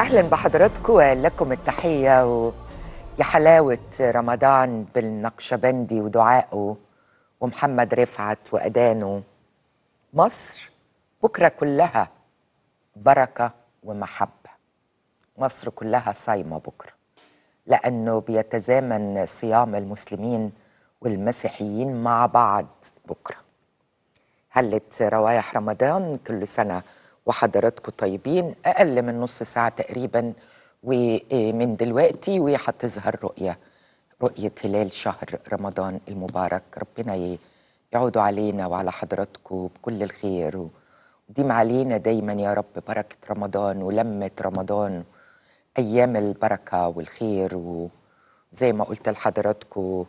اهلا بحضراتكم لكم التحيه ويا حلاوه رمضان بالنقشبندي ودعائه ومحمد رفعت واذانه مصر بكره كلها بركه ومحبه مصر كلها صايمه بكره لانه بيتزامن صيام المسلمين والمسيحيين مع بعض بكره هلت روايح رمضان كل سنه وحضراتكم طيبين أقل من نص ساعة تقريبا ومن آه، دلوقتي وهتظهر رؤية رؤية هلال شهر رمضان المبارك ربنا يعود علينا وعلى حضراتكم بكل الخير وديم علينا دايما يا رب بركة رمضان ولمة رمضان أيام البركة والخير وزي ما قلت لحضراتكم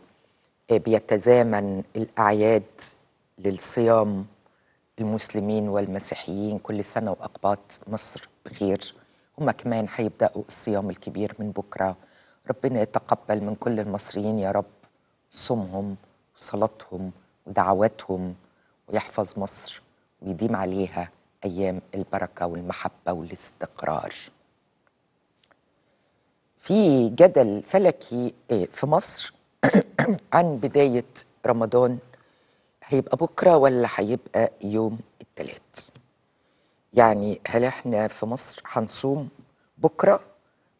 آه، بيتزامن الأعياد للصيام المسلمين والمسيحيين كل سنة وأقباط مصر بخير هم كمان حيبدأوا الصيام الكبير من بكرة ربنا يتقبل من كل المصريين يا رب صومهم وصلاتهم ودعواتهم ويحفظ مصر ويديم عليها أيام البركة والمحبة والاستقرار في جدل فلكي إيه، في مصر عن بداية رمضان هيبقى بكره ولا هيبقى يوم الثلاث يعني هل احنا في مصر هنصوم بكره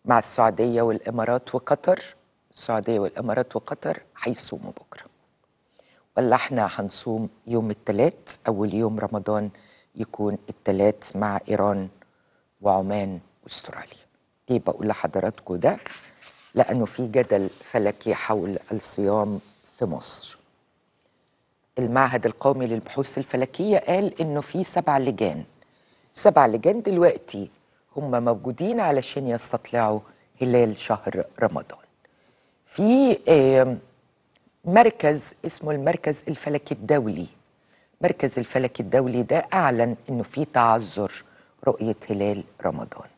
مع السعوديه والامارات وقطر السعوديه والامارات وقطر هيصوموا بكره ولا احنا هنصوم يوم الثلاث اول يوم رمضان يكون الثلاث مع ايران وعمان واستراليا ليه بقول لحضراتكم ده لانه في جدل فلكي حول الصيام في مصر المعهد القومي للبحوث الفلكية قال إنه في سبع لجان سبع لجان دلوقتي هم موجودين علشان يستطلعوا هلال شهر رمضان في مركز اسمه المركز الفلكي الدولي مركز الفلكي الدولي ده أعلن إنه في تعذر رؤية هلال رمضان